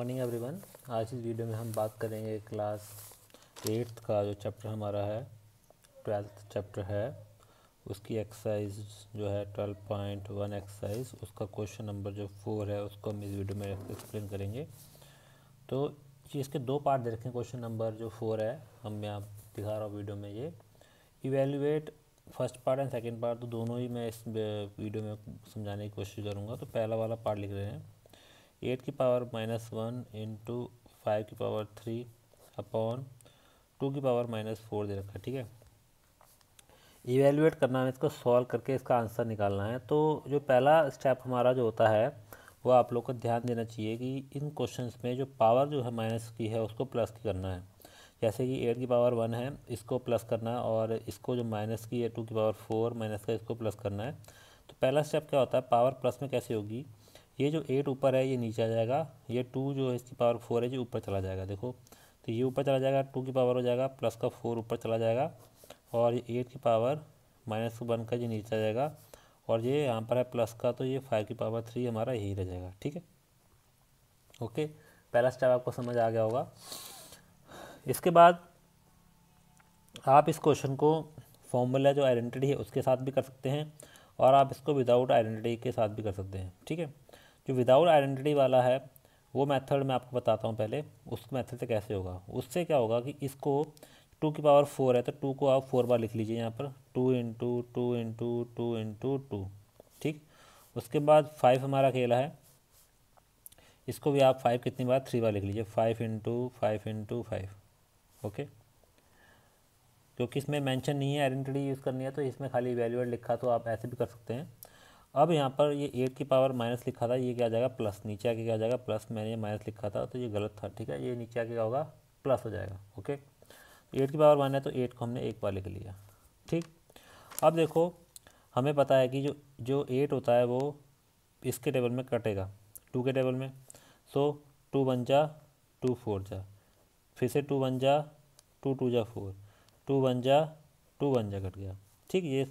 morning everyone आज इस video में हम बात करेंगे क्लास एट्थ का जो चैप्टर हमारा है ट्वेल्थ चैप्टर है उसकी एक्सरसाइज जो है ट्वेल्व पॉइंट वन एक्सरसाइज उसका क्वेश्चन नंबर जो फोर है उसको हम इस वीडियो में एक्सप्लेन करेंगे तो इसके दो पार्ट दे रखें क्वेश्चन नंबर जो फोर है हम यहाँ दिखा रहा हूँ वीडियो में ये evaluate first part and second part तो दोनों ही मैं इस वीडियो में समझाने की कोशिश करूँगा तो पहला वाला पार्ट लिख रहे हैं एट की power minus one into five की पावर थ्री अपॉन टू की पावर माइनस फोर दे रखा है ठीक है इवेल्युएट करना है इसको सॉल्व करके इसका आंसर निकालना है तो जो पहला स्टेप हमारा जो होता है वो आप लोग को ध्यान देना चाहिए कि इन क्वेश्चंस में जो पावर जो है माइनस की है उसको प्लस की करना है जैसे कि एट की पावर वन है इसको प्लस करना है और इसको जो माइनस की है टू की पावर फोर माइनस का इसको प्लस करना है तो पहला स्टेप क्या होता है पावर प्लस में कैसे होगी ये जो एट ऊपर है ये नीचे आ जाएगा ये टू जो है इसकी पावर फोर है ये ऊपर चला जाएगा देखो तो ये ऊपर चला जाएगा टू की पावर हो जाएगा प्लस का फोर ऊपर चला जाएगा और ये एट की पावर माइनस वन का ये नीचे आ जाएगा और ये यहाँ पर है प्लस का तो ये फाइव की पावर थ्री हमारा यही रह जाएगा ठीक है ओके पहला स्टेप आपको समझ आ गया होगा इसके बाद आप इस क्वेश्चन को फॉर्मूला जो आइडेंटिटी है उसके साथ भी कर सकते हैं और आप इसको विदाउट आइडेंटिटी के साथ भी कर सकते हैं ठीक है जो विदाउट आइडेंटिटी वाला है वो मेथड मैं आपको बताता हूँ पहले उस मेथड से कैसे होगा उससे क्या होगा कि इसको टू की पावर फोर है तो टू को आप फोर बार लिख लीजिए यहाँ पर two into two into two into two ठीक उसके बाद फाइव हमारा अकेला है इसको भी आप फाइव कितनी बार थ्री बार लिख लीजिए five into five into five okay क्योंकि इसमें मेंशन नहीं है आइडेंटिटी यूज़ करनी है तो इसमें खाली वैल्यूएट लिखा तो आप ऐसे भी कर सकते हैं अब यहाँ पर ये एट की पावर माइनस लिखा था ये क्या आ जाएगा प्लस नीचे आके क्या आ जाएगा प्लस मैंने ये माइनस लिखा था तो ये गलत था ठीक है ये नीचे आके क्या होगा प्लस हो जाएगा ओके एट तो की पावर वन है तो एट को हमने एक बार लिख लिया ठीक अब देखो हमें पता है कि जो जो एट होता है वो इसके टेबल में कटेगा टू के टेबल में सो टू वन जा टू फोर जा फिर से टू वन जा टू टू जा फोर टू वन जा टू वन जा कट गया ठीक ये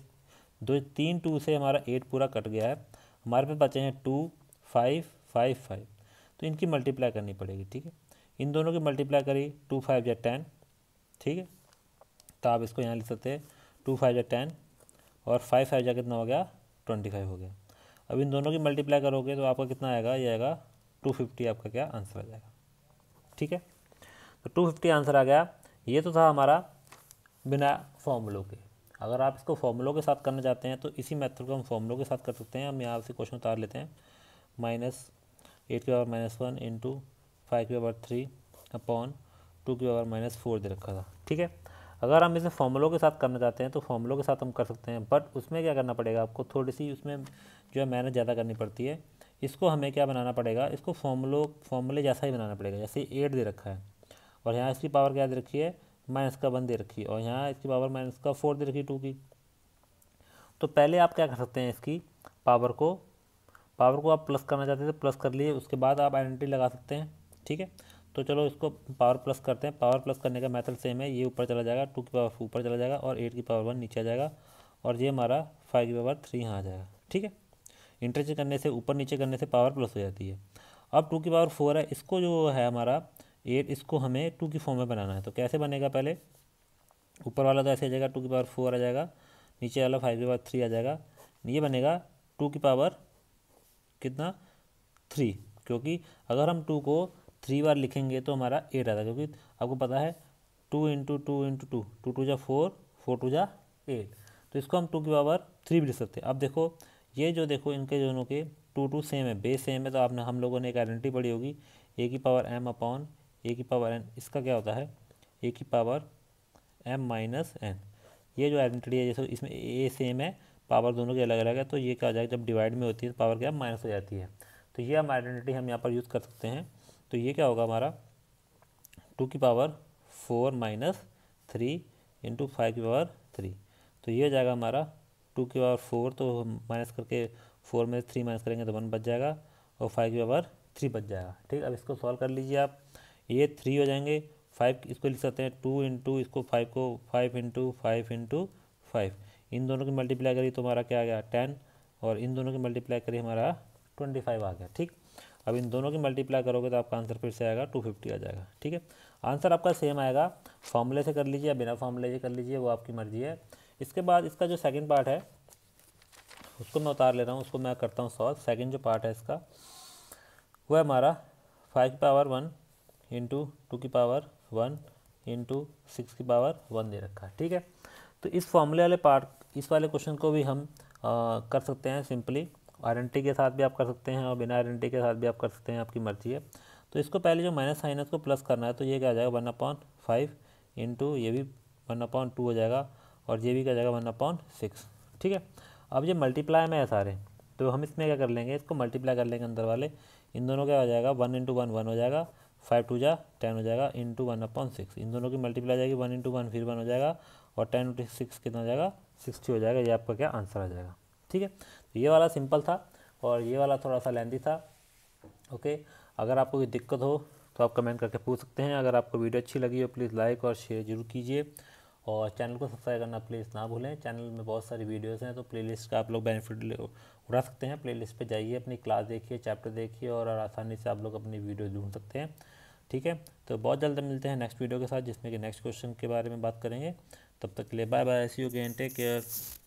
दो तीन टू से हमारा एट पूरा कट गया है हमारे पास बचे हैं टू फाइव फाइव फाइव तो इनकी मल्टीप्लाई करनी पड़ेगी ठीक है इन दोनों की मल्टीप्लाई करिए टू फाइव या टेन ठीक है तो आप इसको यहाँ लिख सकते हैं टू फाइव या टेन और फाइव फाइव या कितना हो गया ट्वेंटी फाइव हो गया अब इन दोनों की मल्टीप्लाई करोगे तो आपका कितना आएगा ये आएगा टू फिफ्टी आपका क्या आंसर आ जाएगा ठीक है तो टू फिफ्टी आंसर आ गया ये तो था हमारा बिना फॉर्मूलों के अगर आप इसको फॉर्मूलों के साथ करना चाहते हैं तो इसी मेथड को हम फॉर्मूलों के साथ कर सकते हैं हम यहाँ से क्वेश्चन उतार लेते हैं माइनस एट के power minus one into five के पावर थ्री अपॉन टू के पावर माइनस फोर दे रखा था ठीक है अगर हम इसे फॉर्मूलों के साथ करना चाहते हैं तो फॉर्मूलों के साथ हम कर सकते हैं बट उसमें क्या करना पड़ेगा आपको थोड़ी सी उसमें जो है मेहनत ज़्यादा करनी पड़ती है इसको हमें क्या बनाना पड़ेगा इसको फॉर्मूलो फॉर्मूले जैसा ही बनाना पड़ेगा जैसे एट दे रखा है और यहाँ इसकी पावर क्या दे रखी है माइनस का वन दे रखी है और यहाँ इसकी पावर माइनस का फोर दे रखी टू की तो पहले आप क्या कर सकते हैं इसकी पावर को पावर को आप प्लस करना चाहते थे तो प्लस कर लिए उसके बाद आप आइडेंटिटी लगा सकते हैं ठीक है तो चलो इसको पावर प्लस करते हैं पावर प्लस करने का मेथड सेम है ये ऊपर चला जाएगा टू की पावर ऊपर चला जाएगा और एट की पावर वन नीचे आ जाएगा और ये हमारा फाइव की पावर थ्री यहाँ आ जाएगा ठीक है इंटरचेंज करने से ऊपर नीचे करने से पावर प्लस हो जाती है अब टू की पावर फोर है इसको जो है हमारा एट इसको हमें टू की फॉर्म में बनाना है तो कैसे बनेगा पहले ऊपर वाला तो ऐसे आ जाएगा टू की पावर फोर आ जाएगा नीचे वाला फाइव की पावर थ्री आ जाएगा ये बनेगा टू की पावर कितना थ्री क्योंकि अगर हम टू को थ्री बार लिखेंगे तो हमारा एट आता है क्योंकि आपको पता है two into two into two two two जा फोर फोर टू जा एट तो इसको हम टू की पावर थ्री भी लिख सकते हैं अब देखो ये जो देखो इनके दोनों के टू टू सेम है बेस सेम है तो आपने हम लोगों ने एक आइडेंटिटी पढ़ी होगी ए की पावर एम अपॉन ए की पावर एन इसका क्या होता है ए की पावर एम माइनस एन ये जो आइडेंटिटी है जैसे इसमें ए सेम है पावर दोनों के अलग अलग है तो ये क्या हो जाएगा जब डिवाइड में होती है तो पावर क्या माइनस हो जाती है तो ये हम आइडेंटिटी हम यहाँ पर यूज़ कर सकते हैं तो ये क्या होगा हमारा टू की power four minus three into five की पावर थ्री तो ये हो जाएगा हमारा टू की पावर फोर तो माइनस करके फोर में थ्री माइनस करेंगे तो वन बच जाएगा और फाइव की पावर थ्री बच जाएगा ठीक अब इसको सॉल्व कर लीजिए आप ये थ्री हो जाएंगे फाइव इसको लिख सकते हैं टू इंटू इसको फाइव को five into five into five इन दोनों की मल्टीप्लाई करिए तो हमारा क्या आ गया टेन और इन दोनों की मल्टीप्लाई करिए हमारा ट्वेंटी फाइव आ गया ठीक अब इन दोनों की मल्टीप्लाई करोगे तो आपका आंसर फिर से आएगा टू फिफ्टी आ जाएगा ठीक है आंसर आपका सेम आएगा फॉर्मूले से कर लीजिए या बिना फॉर्मूले से कर लीजिए वो आपकी मर्जी है इसके बाद इसका जो सेकेंड पार्ट है उसको मैं उतार ले रहा हूँ उसको मैं करता हूँ सॉल्व सेकेंड जो पार्ट है इसका वह हमारा five power one into two की पावर वन इंटू सिक्स की पावर वन दे रखा है ठीक है तो इस फॉर्मूले वाले पार्ट इस वाले क्वेश्चन को भी हम आ, कर सकते हैं सिंपली आइडेंटिटी के साथ भी आप कर सकते हैं और बिना आइडेंटिटी के साथ भी आप कर सकते हैं आपकी मर्जी है तो इसको पहले जो माइनस साइन है उसको प्लस करना है तो ये क्या आ जाएगा वन अपॉन फाइव इंटू ये भी वन अपॉन टू हो जाएगा और ये भी क्या जाएगा वन अपॉन सिक्स ठीक है अब ये मल्टीप्लाई में है सारे तो हम इसमें क्या कर लेंगे इसको मल्टीप्लाई कर लेंगे अंदर वाले इन दोनों क्या हो जाएगा वन इंटू वन वन हो जाएगा फाइव टू जा टेन हो जाएगा इन टू वन अपॉन सिक्स इन दोनों की मल्टीप्लाई जाएगी वन इंटू वन फिर वन हो जाएगा और टेन इंटू सिक्स कितना हो जाएगा सिक्सटी हो जाएगा ये आपका क्या आंसर आ जाएगा ठीक है तो ये वाला सिंपल था और ये वाला थोड़ा सा लेंदी था ओके अगर आपको कोई दिक्कत हो तो आप कमेंट करके पूछ सकते हैं अगर आपको वीडियो अच्छी लगी हो प्लीज़ लाइक और शेयर जरूर कीजिए और चैनल को सब्सक्राइब करना प्लीज़ ना भूलें चैनल में बहुत सारी वीडियोज़ हैं तो लिस्ट का आप लोग बेनिफिट रख सकते हैं प्लेलिस्ट पे जाइए अपनी क्लास देखिए चैप्टर देखिए और आसानी से आप लोग अपनी वीडियो ढूंढ सकते हैं ठीक है तो बहुत जल्द मिलते हैं नेक्स्ट वीडियो के साथ जिसमें कि नेक्स्ट क्वेश्चन के बारे में बात करेंगे तब तक के लिए bye bye see you again take care